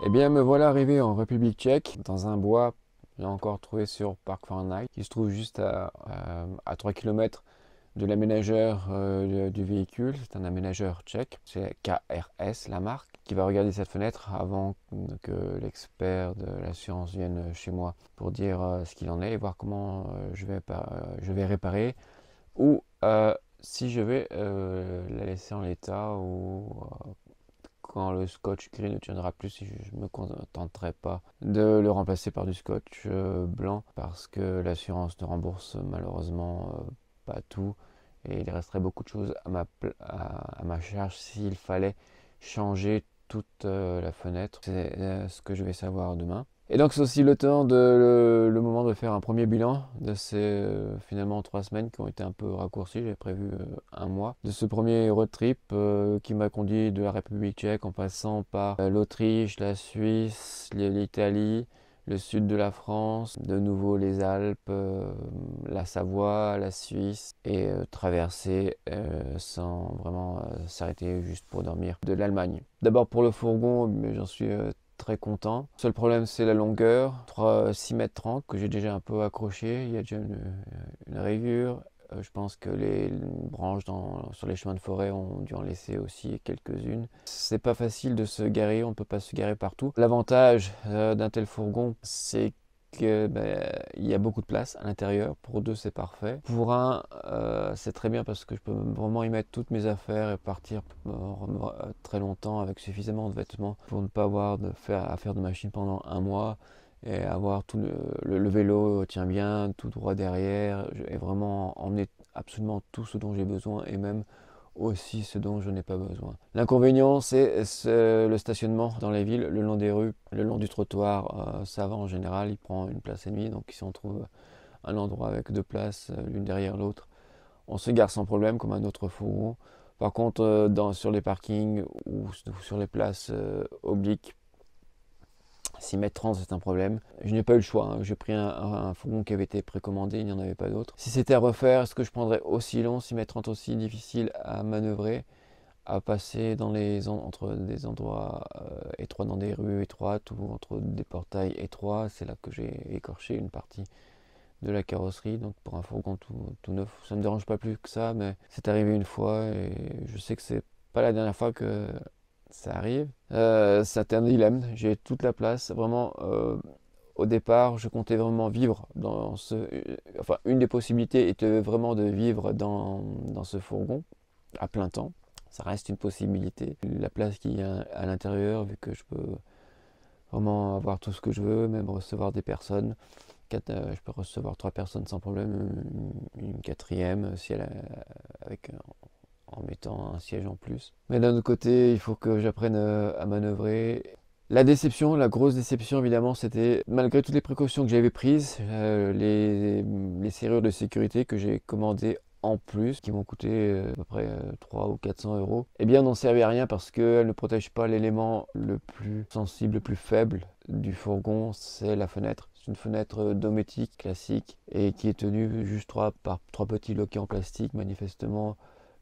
Eh bien, me voilà arrivé en République tchèque, dans un bois, là encore trouvé sur Park Fahrenheit, qui se trouve juste à, 3 euh, km de l'aménageur euh, du véhicule. C'est un aménageur tchèque, c'est KRS, la marque, qui va regarder cette fenêtre avant que l'expert de l'assurance vienne chez moi pour dire euh, ce qu'il en est et voir comment je, vais, je vais réparer ou si je vais la laisser en l'état ou quand le scotch gris ne tiendra plus si je ne me contenterai pas de le remplacer par du scotch euh, blanc parce que l'assurance ne rembourse malheureusement euh, pas tout et il resterait beaucoup de choses à ma, à ma charge s'il fallait changer toute euh, la fenêtre. C'est ce que je vais savoir demain. Et donc c'est aussi le temps de le, moment de faire un premier bilan de ces euh, finalement trois semaines qui ont été un peu raccourcies. J'avais prévu euh, un mois de ce premier road trip euh, qui m'a conduit de la République tchèque en passant par l'Autriche, la Suisse, l'Italie, le sud de la France, de nouveau les Alpes, la Savoie, la Suisse et traverser sans vraiment s'arrêter juste pour dormir de l'Allemagne. D'abord pour le fourgon, mais j'en suis très content. seul problème, c'est la longueur, 3, 6 mètres 30 que j'ai déjà un peu accroché. Il y a déjà une, une rayure. Euh, je pense que les branches sur les chemins de forêt ont dû en laisser aussi quelques-unes. C'est pas facile de se garer, on ne peut pas se garer partout. L'avantage euh, d'un tel fourgon, c'est qu'il ben, y a beaucoup de place à l'intérieur. Pour deux, c'est parfait. Pour un, euh, c'est très bien parce que je peux vraiment y mettre toutes mes affaires et partir euh, euh, très longtemps avec suffisamment de vêtements pour ne pas avoir de faire, à faire de machine pendant un mois et avoir tout le, vélo tient bien tout droit derrière et vraiment emmener absolument tout ce dont j'ai besoin et même aussi ce dont je n'ai pas besoin. L'inconvénient, c'est le stationnement dans les villes, le long des rues, le long du trottoir. Euh, ça va en général, il prend une place et demie, donc si on trouve un endroit avec deux places, euh, l'une derrière l'autre, on se gare sans problème comme un autre fourgon. Par contre, euh, sur les parkings ou, sur les places obliques 6 mètres 30 c'est un problème, je n'ai pas eu le choix. Hein. J'ai pris un, fourgon qui avait été précommandé, il n'y en avait pas d'autre. Si c'était à refaire, est-ce que je prendrais aussi long 6 mètres 30 aussi difficile à manœuvrer, à passer dans les entre des endroits euh, étroits, dans des rues étroites ou entre des portails étroits, c'est là que j'ai écorché une partie de la carrosserie. Donc pour un fourgon tout, neuf, ça ne me dérange pas plus que ça, mais c'est arrivé une fois et je sais que c'est pas la dernière fois que ça arrive. Euh, c'était un dilemme, j'ai toute la place. Vraiment, euh, au départ, je comptais vraiment vivre dans ce. Euh, enfin, une des possibilités était vraiment de vivre dans, ce fourgon à plein temps. Ça reste une possibilité. La place qu'il y a à l'intérieur, vu que je peux vraiment avoir tout ce que je veux, même recevoir des personnes. Euh, je peux recevoir trois personnes sans problème, une, quatrième si elle avec en mettant un siège en plus. Mais d'un autre côté, il faut que j'apprenne euh, à manœuvrer. La déception, la grosse déception évidemment, c'était malgré toutes les précautions que j'avais prises, euh, les, serrures de sécurité que j'ai commandées en plus, qui m'ont coûté euh, à peu près 300 ou 400 euros, eh bien n'en servait à rien parce qu'elles ne protègent pas l'élément le plus sensible, le plus faible du fourgon, c'est la fenêtre. C'est une fenêtre dométique classique et qui est tenue juste trois, par trois petits loquets en plastique manifestement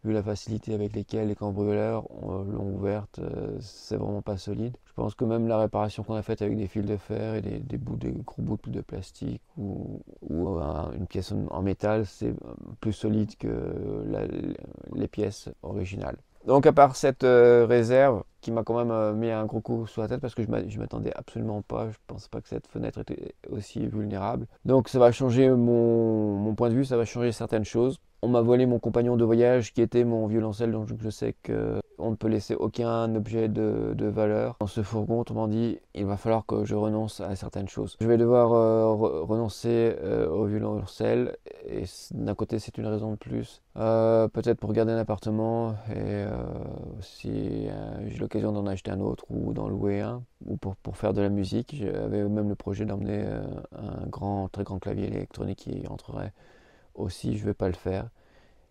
vu la facilité avec laquelle les cambrioleurs euh, l'ont ouverte, euh, c'est vraiment pas solide. Je pense que même la réparation qu'on a faite avec des fils de fer et des, bouts, des gros bouts de plastique ou, euh, une pièce en métal, c'est plus solide que les pièces originales. Donc à part cette réserve qui m'a quand même mis un gros coup sur la tête parce que je m'attendais absolument pas, je pensais pas que cette fenêtre était aussi vulnérable. Donc ça va changer mon point de vue, ça va changer certaines choses. On m'a volé mon compagnon de voyage qui était mon violoncelle, donc je sais que on ne peut laisser aucun objet de, valeur. Dans ce fourgon, autrement dit, il va falloir que je renonce à certaines choses. Je vais devoir euh, renoncer euh, au violoncelle, et d'un côté, c'est une raison de plus. Euh, peut-être pour garder un appartement, et si j'ai l'occasion d'en acheter un autre ou d'en louer un, ou pour, pour faire de la musique, j'avais même le projet d'emmener un grand, très grand clavier électronique qui entrerait aussi je ne vais pas le faire.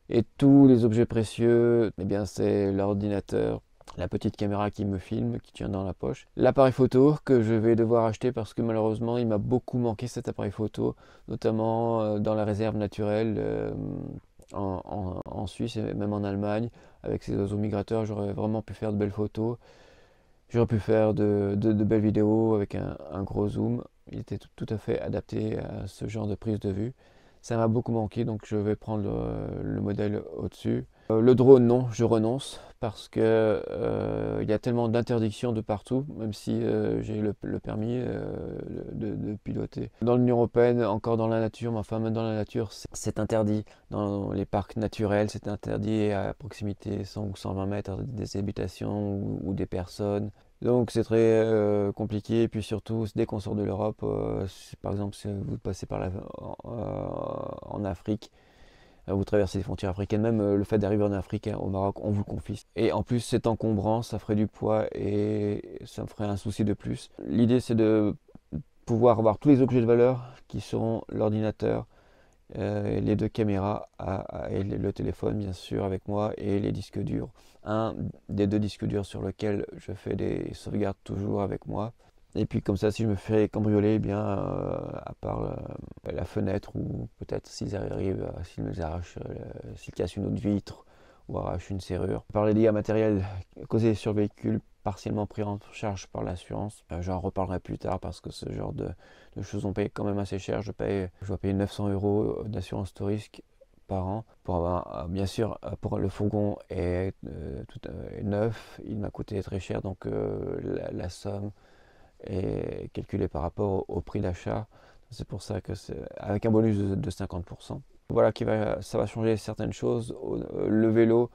Et tous les objets précieux, eh bien c'est l'ordinateur, la petite caméra qui me filme, qui tient dans la poche, l'appareil photo que je vais devoir acheter parce que malheureusement il m'a beaucoup manqué cet appareil photo, notamment euh, dans la réserve naturelle euh, en, Suisse et même en Allemagne. Avec ces oiseaux migrateurs, j'aurais vraiment pu faire de belles photos. J'aurais pu faire de, belles vidéos avec un, gros zoom. Il était tout à fait adapté à ce genre de prise de vue. Ça m'a beaucoup manqué, donc je vais prendre euh, le, modèle au-dessus. Euh, le drone, non, je renonce parce que euh, il y a tellement d'interdictions de partout, même si j'ai le, permis de, piloter. Dans l'Union européenne, encore dans la nature, mais enfin même dans la nature, c'est interdit. Dans les parcs naturels, c'est interdit à proximité 100 ou 120 mètres des habitations ou des personnes. Donc c'est très euh, compliqué. Et puis surtout, dès qu'on sort de l'Europe, euh, par exemple, si vous passez par la, euh, en, Afrique, vous traversez les frontières africaines, même le fait d'arriver en Afrique, hein, au Maroc, on vous le confisque. Et en plus, c'est encombrant, ça ferait du poids et ça me ferait un souci de plus. L'idée, c'est de pouvoir avoir tous les objets de valeur qui sont l'ordinateur, euh, les deux caméras et le téléphone bien sûr avec moi et les disques durs. Un des deux disques durs sur lequel je fais des sauvegardes toujours avec moi. Et puis comme ça, si je me fais cambrioler, eh bien euh, à part euh, la fenêtre ou peut-être s'ils arrivent, s'ils me arrachent, s'ils cassent une autre vitre ou arrache une serrure. Par les dégâts matériels causés sur le véhicule partiellement pris en charge par l'assurance. Euh, j'en reparlerai plus tard parce que ce genre de, choses on paye quand même assez cher. Je, paye, je dois payer 900 euros d'assurance tout par an. Pour euh, bien sûr, euh, pour le fourgon est, tout, neuf, il m'a coûté très cher, donc la, somme est calculée par rapport au prix d'achat. C'est pour ça que c'est avec un bonus de, 50%. Voilà, qui va, ça va changer certaines choses. Euh, le vélo,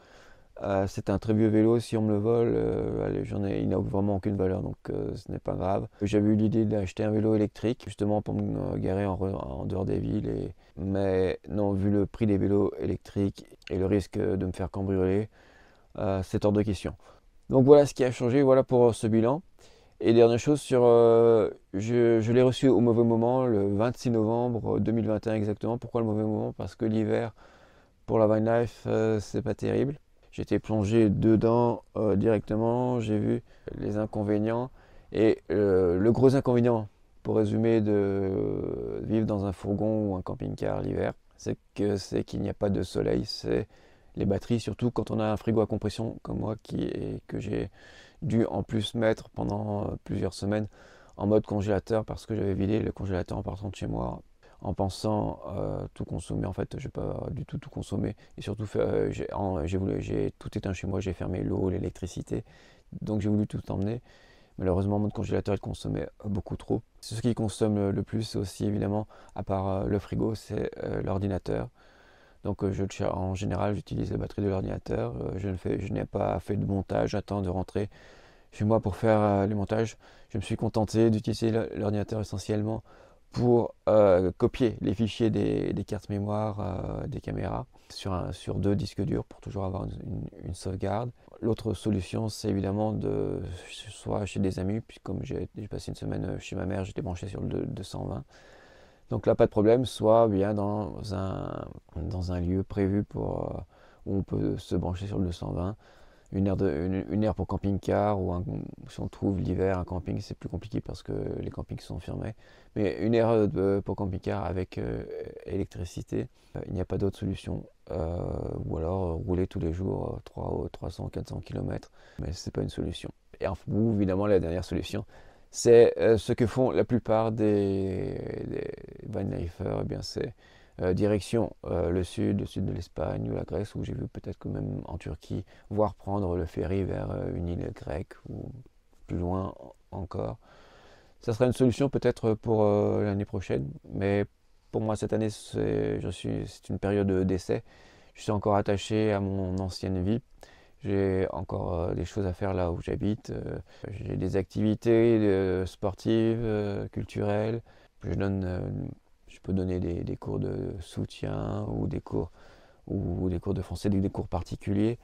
euh, c'est un très vieux vélo. Si on me le vole, euh, j'en ai, il n'a vraiment aucune valeur, donc ce n'est pas grave. J'avais eu l'idée d'acheter un vélo électrique, justement pour me garer en, dehors des villes. Et... Mais non, vu le prix des vélos électriques et le risque de me faire cambrioler, c'est hors de question. Donc voilà ce qui a changé. Voilà pour ce bilan. Et dernière chose, sur, euh, je, l'ai reçu au mauvais moment, le 26 novembre 2021 euh, exactement. Pourquoi le mauvais moment Parce que l'hiver, pour la Vine Life, euh, c'est pas terrible. J'étais plongé dedans directement, j'ai vu les inconvénients. Et le gros inconvénient, pour résumer, de vivre dans un fourgon ou un camping-car l'hiver, c'est que c'est qu'il n'y a pas de soleil, c'est les batteries, surtout quand on a un frigo à compression comme moi qui est, que j'ai dû en plus mettre pendant euh, plusieurs semaines en mode congélateur parce que j'avais vidé le congélateur en partant de chez moi en pensant euh, tout consommer. En fait, je n'ai pas du tout tout consommé. Et surtout, euh, j'ai voulu, tout éteint chez moi, j'ai fermé l'eau, l'électricité. Donc j'ai voulu tout emmener. Malheureusement, mon congélateur il consommait beaucoup trop. Ce qui consomme le plus aussi, évidemment, à part le frigo, c'est l'ordinateur. Donc euh, en général, j'utilise la batterie de l'ordinateur. Euh, je je n'ai pas fait de montage. J'attends de rentrer chez moi pour faire euh, le montage. Je me suis contenté d'utiliser l'ordinateur essentiellement pour copier les fichiers des, cartes mémoire des caméras sur, sur deux disques durs pour toujours avoir une, sauvegarde. L'autre solution, c'est évidemment de soit chez des amis, puis comme j'ai passé une semaine chez ma mère, j'étais branché sur le 220. Donc là, pas de problème, soit bien dans un, lieu prévu pour, euh, où on peut se brancher sur le 220. Une aire, pour camping-car ou si on trouve l'hiver un camping, c'est plus compliqué parce que les campings sont fermés. Mais une aire pour camping-car avec euh, électricité, euh, il n'y a pas d'autre solution. ou alors rouler tous les jours 300, 400 km, mais ce n'est pas une solution. Et enfin, évidemment, la dernière solution, c'est euh, ce que font la plupart des, des eh bien c'est euh, direction euh, le sud, le sud de l'Espagne ou la Grèce, où j'ai vu peut-être quand même en Turquie, voire prendre le ferry vers une île grecque ou plus loin encore. Ça serait une solution peut-être pour l'année prochaine, mais pour moi cette année c'est une période d'essai. Je suis encore attaché à mon ancienne vie j'ai encore euh, des choses à faire là où j'habite. Euh, j'ai des activités euh, sportives, culturelles. Je, donne, je peux donner des, cours de soutien ou des cours, ou des cours de français, des cours particuliers.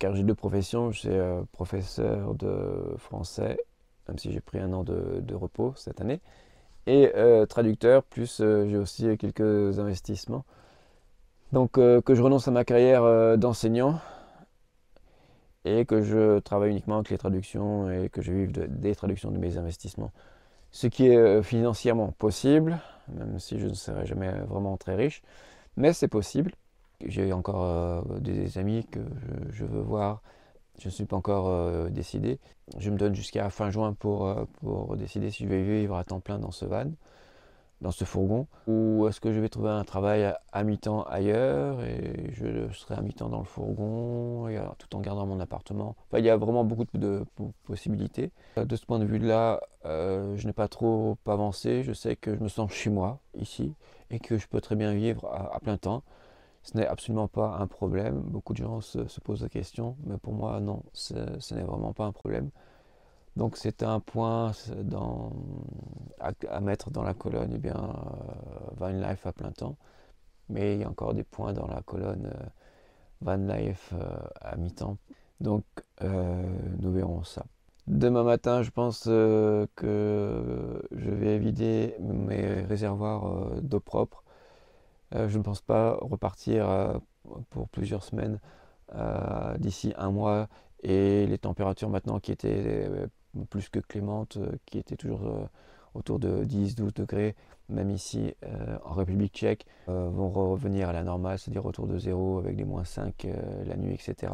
Car j'ai deux professions. Je suis professeur de français, même si j'ai pris un an de, repos cette année, et traducteur, plus j'ai aussi quelques investissements. Donc que je renonce à ma carrière d'enseignant, et que je travaille uniquement avec les traductions et que je vive des traductions de mes investissements. Ce qui est euh, financièrement possible, même si je ne serai jamais vraiment très riche, mais c'est possible. J'ai encore euh, des amis que je, veux voir, je ne suis pas encore euh, décidé. Je me donne jusqu'à fin juin pour, pour décider si je vais vivre à temps plein dans ce van dans ce fourgon Ou est-ce que je vais trouver un travail à mi-temps ailleurs et je serai à mi-temps dans le fourgon euh, tout en gardant mon appartement Il y a vraiment beaucoup de possibilités. Euh, de ce point de vue-là, euh, je n'ai pas trop avancé. Je sais que je me sens chez moi, ici, et que je peux très bien vivre à, plein temps. Ce n'est absolument pas un problème. Beaucoup de gens se, posent la question, mais pour moi, non, ce n'est vraiment pas un problème. Donc c'est un point à, mettre dans la colonne eh bien, euh, Life à plein temps. Mais il y a encore des points dans la colonne euh, Van Life euh, à mi-temps. Donc nous verrons ça. Demain matin, je pense que je vais vider mes réservoirs d'eau propre. je ne pense pas repartir pour plusieurs semaines d'ici un mois et les températures maintenant qui étaient plus que Clémente, euh, qui était toujours euh, autour de 10-12 degrés, même ici euh, en République tchèque, vont revenir à la normale, c'est-à-dire autour de 0 avec des moins 5 la nuit, etc.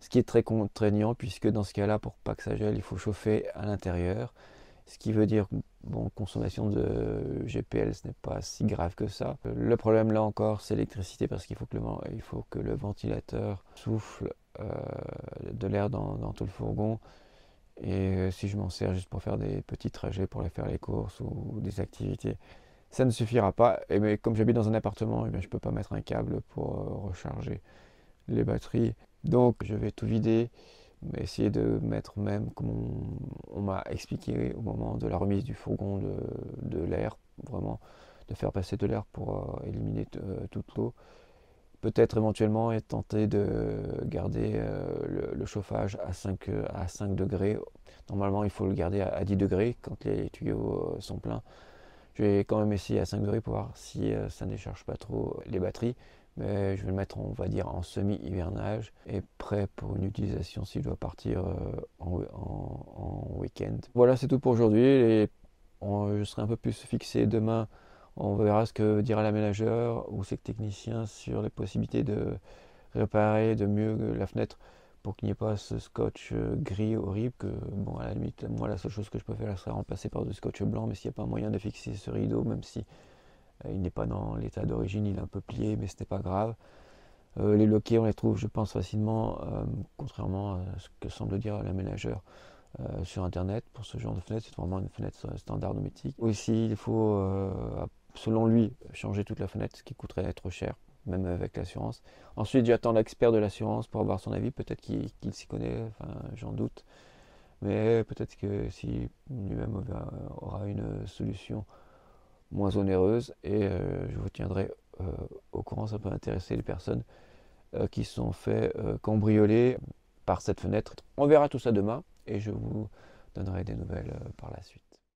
Ce qui est très contraignant puisque dans ce cas-là, pour pas que ça gèle, il faut chauffer à l'intérieur. Ce qui veut dire, bon, consommation de GPL, ce n'est pas si grave que ça. Le problème là encore, c'est l'électricité parce qu'il faut, que le, ventilateur souffle de l'air dans tout le fourgon et euh, si je m'en sers juste pour faire des petits trajets, pour aller faire les courses ou des activités, ça ne suffira pas. Et mais comme j'habite dans un appartement, eh je ne peux pas mettre un câble pour euh, recharger les batteries. Donc je vais tout vider, essayer de mettre même, comme on, m'a expliqué au moment de la remise du fourgon, de, l'air, vraiment de faire passer de l'air pour euh, éliminer toute l'eau peut-être éventuellement et tenter de garder euh, le, chauffage à 5, à 5 degrés. Normalement, il faut le garder à, 10 degrés quand les tuyaux euh, sont pleins. Je vais quand même essayer à 5 degrés pour voir si euh, ça ne décharge pas trop les batteries. Mais je vais le mettre, on va dire, en semi-hivernage et prêt pour une utilisation si doit partir en, en week-end. Voilà, c'est tout pour aujourd'hui. Je serai un peu plus fixé demain on verra ce que dira l'aménageur ou ses techniciens sur les possibilités de réparer de mieux la fenêtre pour qu'il n'y ait pas ce scotch euh, gris horrible que, bon, à la limite, moi, la seule chose que je peux faire, serait remplacer par du scotch blanc, mais s'il n'y a pas moyen de fixer ce rideau, même si euh, il n'est pas dans l'état d'origine, il est un peu plié, mais ce n'est pas grave. Euh, les loquets, on les trouve, je pense, facilement, contrairement à ce que semble dire l'aménageur sur Internet. Pour ce genre de fenêtre, c'est vraiment une fenêtre standard dométique. Aussi, il faut selon lui, changer toute la fenêtre, ce qui coûterait être cher, même avec l'assurance. Ensuite, j'attends l'expert de l'assurance pour avoir son avis. Peut-être qu'il s'y connaît, j'en doute. Mais peut-être que si lui-même aura une solution moins onéreuse, et euh, je vous tiendrai euh, au courant, ça peut intéresser les personnes euh, qui sont fait cambrioler par cette fenêtre. On verra tout ça demain, et je vous donnerai des nouvelles par la suite.